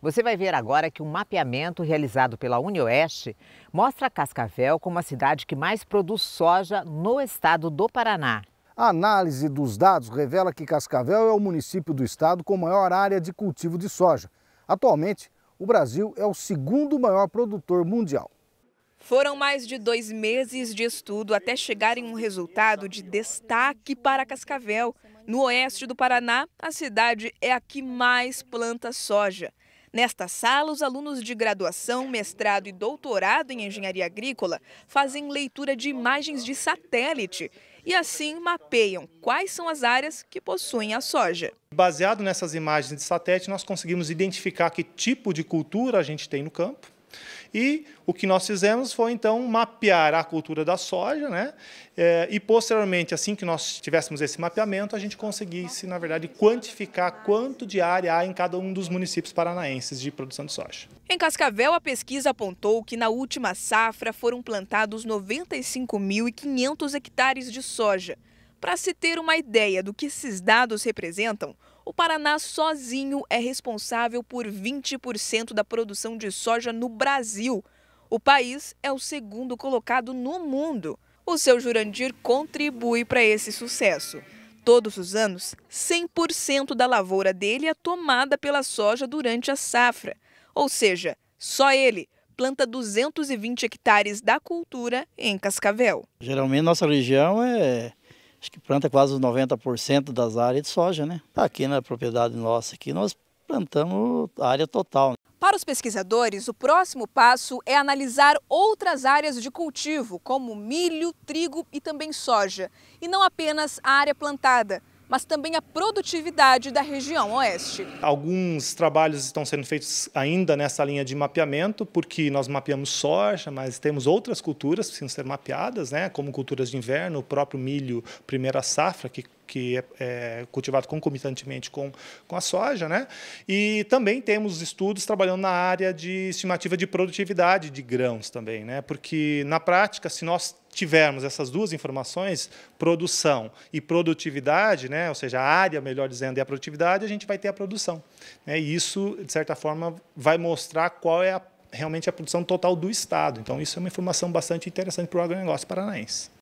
Você vai ver agora que um mapeamento realizado pela Unioeste mostra Cascavel como a cidade que mais produz soja no estado do Paraná. A análise dos dados revela que Cascavel é o município do estado com maior área de cultivo de soja. Atualmente, o Brasil é o segundo maior produtor mundial. Foram mais de dois meses de estudo até chegar em um resultado de destaque para Cascavel. No oeste do Paraná, a cidade é a que mais planta soja. Nesta sala, os alunos de graduação, mestrado e doutorado em engenharia agrícola fazem leitura de imagens de satélite e assim mapeiam quais são as áreas que possuem a soja. Baseado nessas imagens de satélite, nós conseguimos identificar que tipo de cultura a gente tem no campo e o que nós fizemos foi, então, mapear a cultura da soja, né? É, e, posteriormente, assim que nós tivéssemos esse mapeamento, a gente conseguisse, na verdade, quantificar quanto de área há em cada um dos municípios paranaenses de produção de soja. Em Cascavel, a pesquisa apontou que na última safra foram plantados 95.500 hectares de soja. Para se ter uma ideia do que esses dados representam, o Paraná sozinho é responsável por 20% da produção de soja no Brasil. O país é o segundo colocado no mundo. O seu Jurandir contribui para esse sucesso. Todos os anos, 100% da lavoura dele é tomada pela soja durante a safra. Ou seja, só ele planta 220 hectares da cultura em Cascavel. Geralmente nossa região é acho que planta quase 90% das áreas de soja, né? Tá aqui na propriedade nossa, aqui nós plantamos a área total. Para os pesquisadores, o próximo passo é analisar outras áreas de cultivo, como milho, trigo e também soja, e não apenas a área plantada mas também a produtividade da região oeste. Alguns trabalhos estão sendo feitos ainda nessa linha de mapeamento, porque nós mapeamos soja, mas temos outras culturas que precisam ser mapeadas, né, como culturas de inverno, o próprio milho, primeira safra, que que é, é, cultivado concomitantemente com, com a soja, né? E também temos estudos trabalhando na área de estimativa de produtividade de grãos também, né? Porque na prática, se nós tivermos essas duas informações, produção e produtividade, né? ou seja, a área, melhor dizendo, e a produtividade, a gente vai ter a produção. Né? E isso, de certa forma, vai mostrar qual é a, realmente a produção total do Estado. Então, isso é uma informação bastante interessante para o agronegócio paranaense.